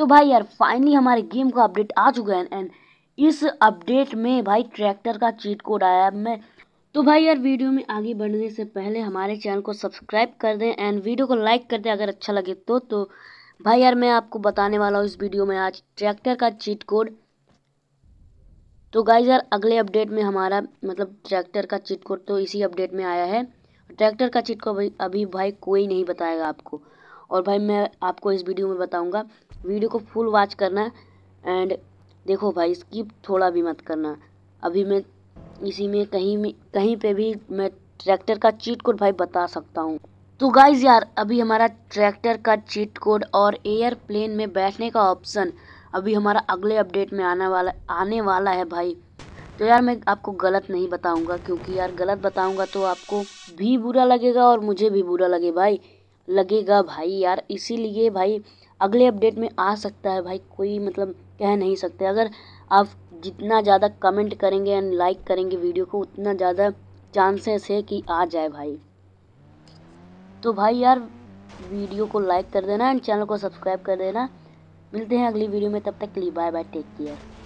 तो भाई यार फाइनली हमारे गेम का अपडेट आ चुका है एंड इस अपडेट में भाई ट्रैक्टर का चीट कोड आया है मैं तो भाई यार वीडियो में आगे बढ़ने से पहले हमारे चैनल को सब्सक्राइब कर दें एंड वीडियो को लाइक कर दें अगर अच्छा लगे तो तो भाई यार मैं आपको बताने वाला हूँ इस वीडियो में आज ट्रैक्टर का चीट कोड तो गाइज यार अगले अपडेट में हमारा मतलब ट्रैक्टर का चीट कोड तो इसी अपडेट में आया है ट्रैक्टर का चीट कोड अभी भाई कोई नहीं बताएगा आपको और भाई मैं आपको इस वीडियो में बताऊँगा वीडियो को फुल वॉच करना एंड देखो भाई स्किप थोड़ा भी मत करना अभी मैं इसी में कहीं में कहीं पे भी मैं ट्रैक्टर का चीट कोड भाई बता सकता हूँ तो गाइज यार अभी हमारा ट्रैक्टर का चीट कोड और एयरप्लेन में बैठने का ऑप्शन अभी हमारा अगले अपडेट में आने वाला आने वाला है भाई तो यार मैं आपको गलत नहीं बताऊंगा क्योंकि यार गलत बताऊंगा तो आपको भी बुरा लगेगा और मुझे भी बुरा लगे भाई लगेगा भाई यार इसीलिए भाई अगले अपडेट में आ सकता है भाई कोई मतलब कह नहीं सकते अगर आप जितना ज़्यादा कमेंट करेंगे एंड लाइक करेंगे वीडियो को उतना ज़्यादा चांसेस है कि आ जाए भाई तो भाई यार वीडियो को लाइक कर देना एंड चैनल को सब्सक्राइब कर देना मिलते हैं अगली वीडियो में तब तक के लिए बाय बाय टेक केयर